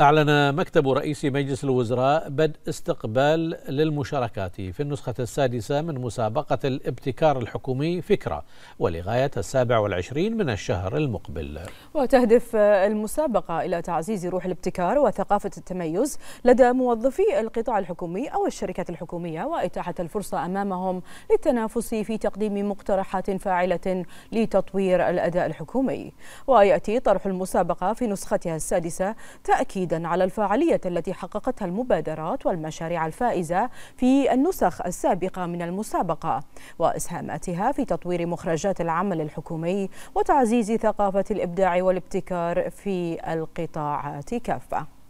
أعلن مكتب رئيس مجلس الوزراء بدء استقبال للمشاركات في النسخة السادسة من مسابقة الابتكار الحكومي فكرة ولغاية السابع والعشرين من الشهر المقبل وتهدف المسابقة إلى تعزيز روح الابتكار وثقافة التميز لدى موظفي القطاع الحكومي أو الشركات الحكومية وإتاحة الفرصة أمامهم للتنافس في تقديم مقترحات فاعلة لتطوير الأداء الحكومي ويأتي طرح المسابقة في نسختها السادسة تأكيد تأكيدا على الفاعلية التي حققتها المبادرات والمشاريع الفائزة في النسخ السابقة من المسابقة وإسهاماتها في تطوير مخرجات العمل الحكومي وتعزيز ثقافة الإبداع والابتكار في القطاعات كافة